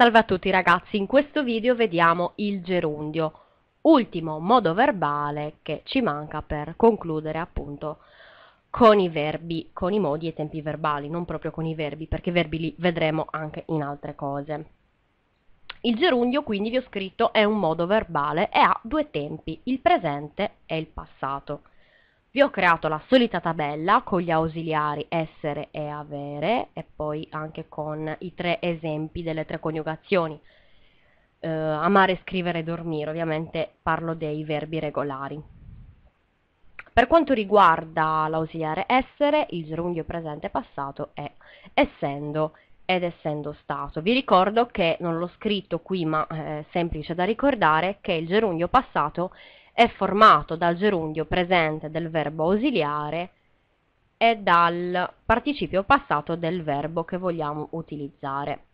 Salve a tutti ragazzi, in questo video vediamo il gerundio, ultimo modo verbale che ci manca per concludere appunto con i verbi, con i modi e i tempi verbali, non proprio con i verbi, perché i verbi li vedremo anche in altre cose. Il gerundio, quindi vi ho scritto, è un modo verbale e ha due tempi, il presente e il passato vi ho creato la solita tabella con gli ausiliari essere e avere e poi anche con i tre esempi delle tre coniugazioni. Eh, amare, scrivere e dormire, ovviamente parlo dei verbi regolari. Per quanto riguarda l'ausiliare essere, il gerundio presente passato è essendo ed essendo stato. Vi ricordo che non l'ho scritto qui, ma è eh, semplice da ricordare che il gerundio passato è è formato dal gerundio presente del verbo ausiliare e dal participio passato del verbo che vogliamo utilizzare.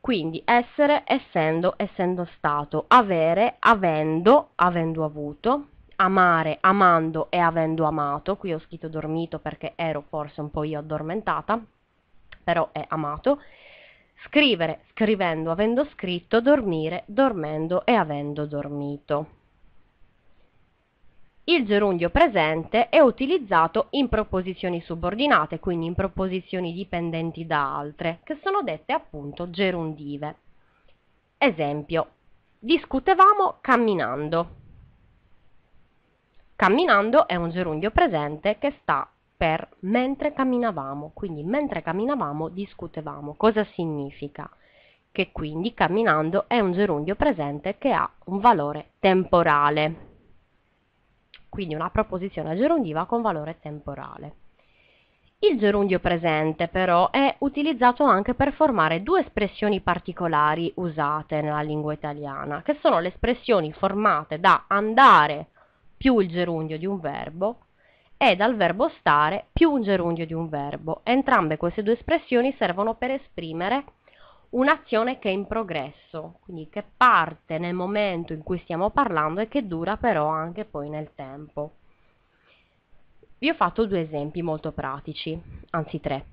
Quindi essere, essendo, essendo stato, avere, avendo, avendo avuto, amare, amando e avendo amato, qui ho scritto dormito perché ero forse un po' io addormentata, però è amato, scrivere, scrivendo, avendo scritto, dormire, dormendo e avendo dormito il gerundio presente è utilizzato in proposizioni subordinate, quindi in proposizioni dipendenti da altre, che sono dette appunto gerundive. Esempio, discutevamo camminando. Camminando è un gerundio presente che sta per mentre camminavamo, quindi mentre camminavamo discutevamo. Cosa significa? Che quindi camminando è un gerundio presente che ha un valore temporale quindi una proposizione gerundiva con valore temporale. Il gerundio presente però è utilizzato anche per formare due espressioni particolari usate nella lingua italiana, che sono le espressioni formate da andare più il gerundio di un verbo e dal verbo stare più un gerundio di un verbo. Entrambe queste due espressioni servono per esprimere un'azione che è in progresso, quindi che parte nel momento in cui stiamo parlando e che dura però anche poi nel tempo. Vi ho fatto due esempi molto pratici, anzi tre.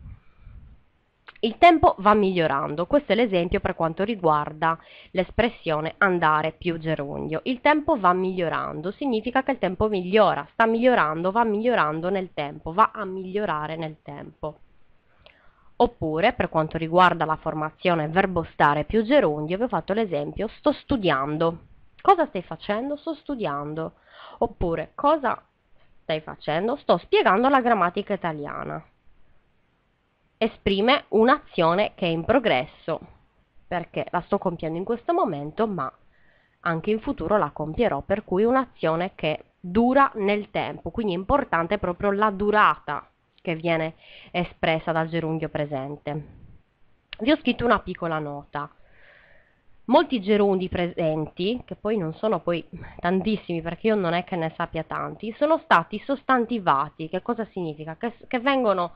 Il tempo va migliorando, questo è l'esempio per quanto riguarda l'espressione andare più gerundio. Il tempo va migliorando, significa che il tempo migliora, sta migliorando, va migliorando nel tempo, va a migliorare nel tempo. Oppure, per quanto riguarda la formazione verbo stare più gerundio, vi ho fatto l'esempio sto studiando. Cosa stai facendo? Sto studiando. Oppure, cosa stai facendo? Sto spiegando la grammatica italiana. Esprime un'azione che è in progresso, perché la sto compiendo in questo momento, ma anche in futuro la compierò, per cui un'azione che dura nel tempo, quindi è importante proprio la durata che viene espressa dal gerundio presente. Vi ho scritto una piccola nota. Molti gerundi presenti, che poi non sono poi tantissimi perché io non è che ne sappia tanti, sono stati sostantivati. Che cosa significa? Che, che vengono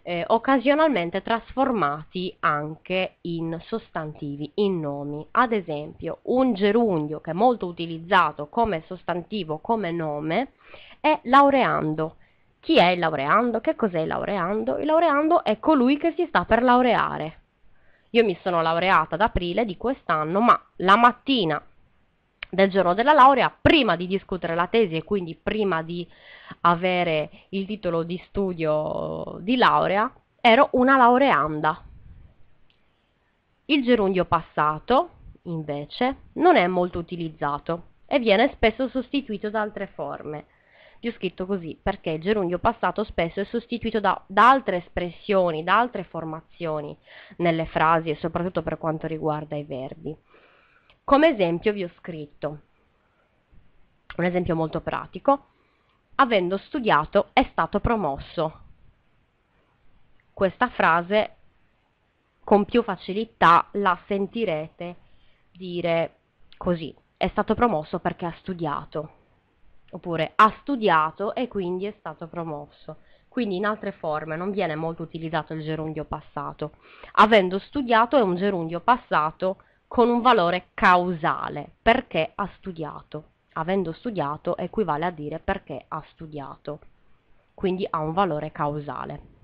eh, occasionalmente trasformati anche in sostantivi, in nomi. Ad esempio, un gerundio che è molto utilizzato come sostantivo, come nome, è laureando. Chi è il laureando? Che cos'è il laureando? Il laureando è colui che si sta per laureare. Io mi sono laureata ad aprile di quest'anno, ma la mattina del giorno della laurea, prima di discutere la tesi e quindi prima di avere il titolo di studio di laurea, ero una laureanda. Il gerundio passato, invece, non è molto utilizzato e viene spesso sostituito da altre forme gli ho scritto così perché il gerundio passato spesso è sostituito da, da altre espressioni, da altre formazioni nelle frasi e soprattutto per quanto riguarda i verbi. Come esempio vi ho scritto un esempio molto pratico, avendo studiato è stato promosso. Questa frase con più facilità la sentirete dire così, è stato promosso perché ha studiato oppure ha studiato e quindi è stato promosso. Quindi in altre forme non viene molto utilizzato il gerundio passato. Avendo studiato è un gerundio passato con un valore causale, perché ha studiato. Avendo studiato equivale a dire perché ha studiato. Quindi ha un valore causale.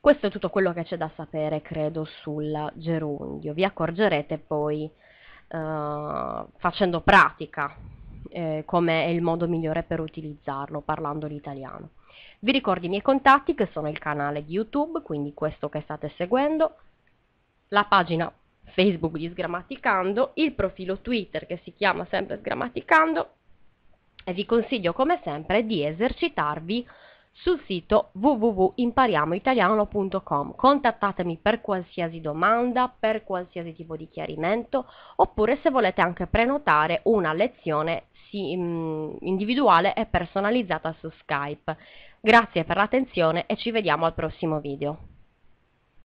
Questo è tutto quello che c'è da sapere, credo, sul gerundio. Vi accorgerete poi eh, facendo pratica eh, come è il modo migliore per utilizzarlo parlando l'italiano. Vi ricordo i miei contatti che sono il canale di YouTube, quindi questo che state seguendo, la pagina Facebook di Sgrammaticando, il profilo Twitter che si chiama sempre Sgrammaticando e vi consiglio come sempre di esercitarvi sul sito www.impariamoitaliano.com. Contattatemi per qualsiasi domanda, per qualsiasi tipo di chiarimento, oppure se volete anche prenotare una lezione mm, individuale e personalizzata su Skype. Grazie per l'attenzione e ci vediamo al prossimo video.